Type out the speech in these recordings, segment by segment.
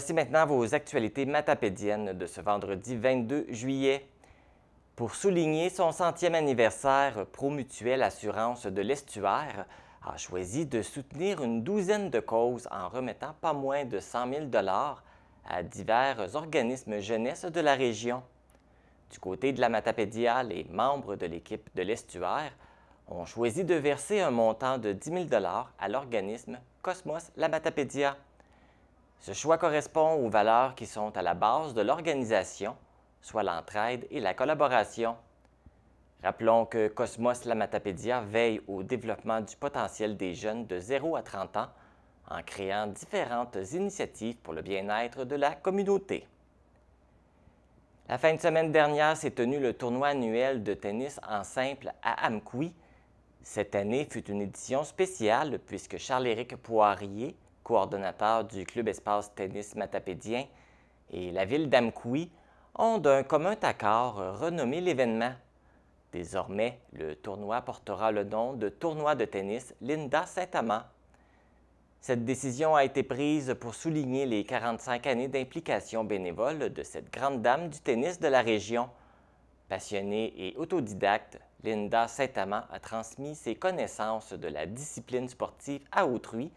Voici maintenant vos actualités matapédiennes de ce vendredi 22 juillet. Pour souligner son centième anniversaire, Promutuelle Assurance de l'Estuaire a choisi de soutenir une douzaine de causes en remettant pas moins de 100 000 à divers organismes jeunesse de la région. Du côté de la Matapédia, les membres de l'équipe de l'Estuaire ont choisi de verser un montant de 10 000 à l'organisme Cosmos La Matapédia. Ce choix correspond aux valeurs qui sont à la base de l'organisation, soit l'entraide et la collaboration. Rappelons que Cosmos Lamatapédia veille au développement du potentiel des jeunes de 0 à 30 ans en créant différentes initiatives pour le bien-être de la communauté. La fin de semaine dernière s'est tenu le tournoi annuel de tennis en simple à Amkoui. Cette année fut une édition spéciale puisque Charles-Éric Poirier, coordonnateur du Club Espace Tennis Matapédien, et la ville d'Amkoui ont d'un commun accord renommé l'événement. Désormais, le tournoi portera le nom de Tournoi de tennis Linda Saint-Amand. Cette décision a été prise pour souligner les 45 années d'implication bénévole de cette grande dame du tennis de la région. Passionnée et autodidacte, Linda Saint-Amand a transmis ses connaissances de la discipline sportive à autrui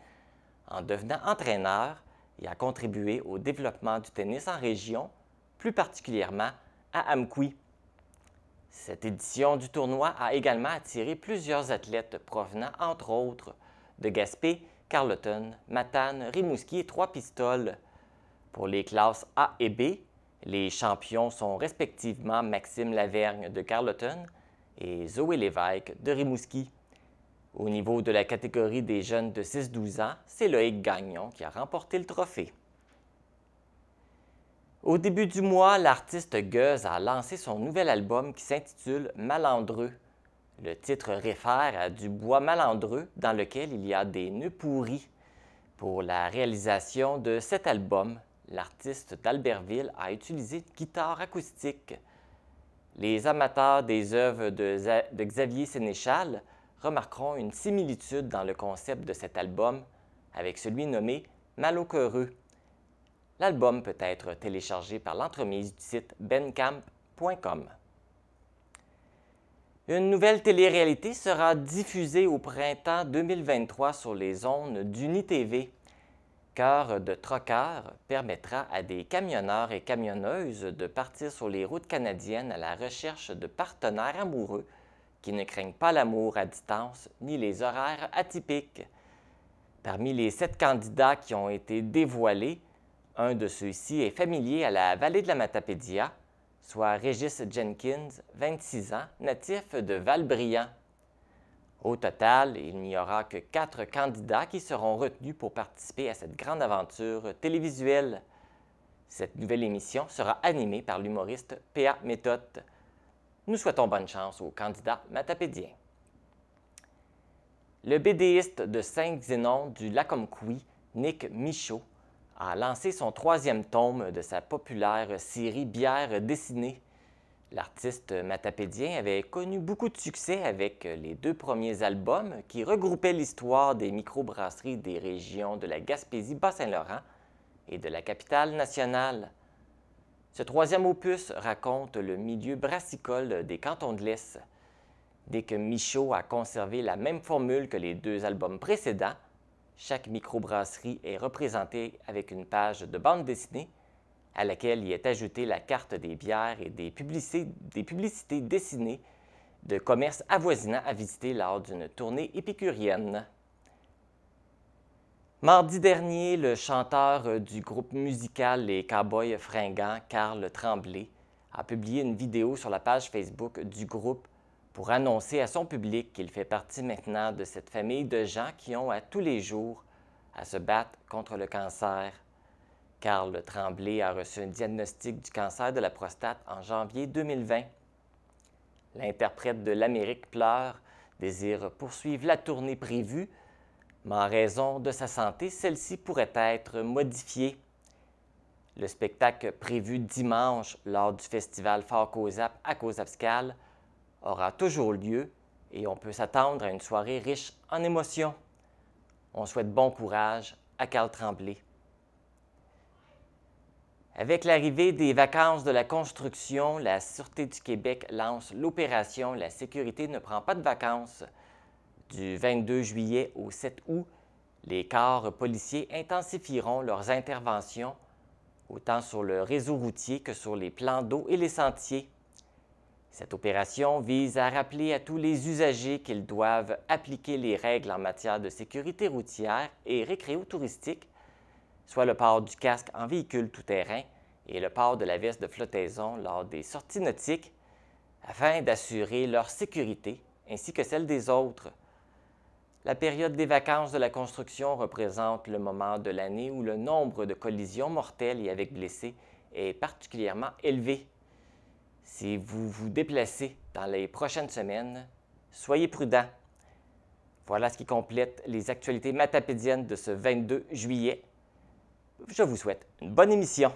en devenant entraîneur, et a contribué au développement du tennis en région, plus particulièrement à Amqui. Cette édition du tournoi a également attiré plusieurs athlètes provenant entre autres de Gaspé, Carleton, Matane, Rimouski et Trois-Pistoles. Pour les classes A et B, les champions sont respectivement Maxime Lavergne de Carleton et Zoé Lévesque de Rimouski. Au niveau de la catégorie des jeunes de 6-12 ans, c'est Loïc Gagnon qui a remporté le trophée. Au début du mois, l'artiste Guz a lancé son nouvel album qui s'intitule Malandreux. Le titre réfère à du bois malandreux dans lequel il y a des nœuds pourris. Pour la réalisation de cet album, l'artiste d'Albertville a utilisé une guitare acoustique. Les amateurs des œuvres de, de Xavier Sénéchal remarqueront une similitude dans le concept de cet album avec celui nommé Malheureux. L'album peut être téléchargé par l'entremise du site bencamp.com. Une nouvelle télé-réalité sera diffusée au printemps 2023 sur les ondes d'UniTV. Cœur de trocard permettra à des camionneurs et camionneuses de partir sur les routes canadiennes à la recherche de partenaires amoureux qui ne craignent pas l'amour à distance ni les horaires atypiques. Parmi les sept candidats qui ont été dévoilés, un de ceux-ci est familier à la vallée de la Matapédia, soit Régis Jenkins, 26 ans, natif de Valbriand. Au total, il n'y aura que quatre candidats qui seront retenus pour participer à cette grande aventure télévisuelle. Cette nouvelle émission sera animée par l'humoriste P.A. Méthode. Nous souhaitons bonne chance au candidat matapédien. Le BDiste de Saint-Xénon du Lacomqui, Nick Michaud, a lancé son troisième tome de sa populaire série Bière dessinée. L'artiste matapédien avait connu beaucoup de succès avec les deux premiers albums qui regroupaient l'histoire des microbrasseries des régions de la Gaspésie-Bas-Saint-Laurent et de la capitale nationale. Ce troisième opus raconte le milieu brassicole des cantons de l'Est. Dès que Michaud a conservé la même formule que les deux albums précédents, chaque microbrasserie est représentée avec une page de bande dessinée à laquelle y est ajoutée la carte des bières et des publicités, des publicités dessinées de commerces avoisinants à visiter lors d'une tournée épicurienne. Mardi dernier, le chanteur euh, du groupe musical Les Cowboys Fringants, Carl Tremblay, a publié une vidéo sur la page Facebook du groupe pour annoncer à son public qu'il fait partie maintenant de cette famille de gens qui ont à tous les jours à se battre contre le cancer. Carl Tremblay a reçu un diagnostic du cancer de la prostate en janvier 2020. L'interprète de l'Amérique pleure, désire poursuivre la tournée prévue mais en raison de sa santé, celle-ci pourrait être modifiée. Le spectacle prévu dimanche lors du festival Fort Cosap à Cozapscal aura toujours lieu et on peut s'attendre à une soirée riche en émotions. On souhaite bon courage à Carl Tremblay. Avec l'arrivée des vacances de la construction, la Sûreté du Québec lance l'opération La sécurité ne prend pas de vacances. Du 22 juillet au 7 août, les corps policiers intensifieront leurs interventions autant sur le réseau routier que sur les plans d'eau et les sentiers. Cette opération vise à rappeler à tous les usagers qu'ils doivent appliquer les règles en matière de sécurité routière et récréo-touristique, soit le port du casque en véhicule tout-terrain et le port de la veste de flottaison lors des sorties nautiques, afin d'assurer leur sécurité ainsi que celle des autres. La période des vacances de la construction représente le moment de l'année où le nombre de collisions mortelles et avec blessés est particulièrement élevé. Si vous vous déplacez dans les prochaines semaines, soyez prudent. Voilà ce qui complète les actualités matapédiennes de ce 22 juillet. Je vous souhaite une bonne émission.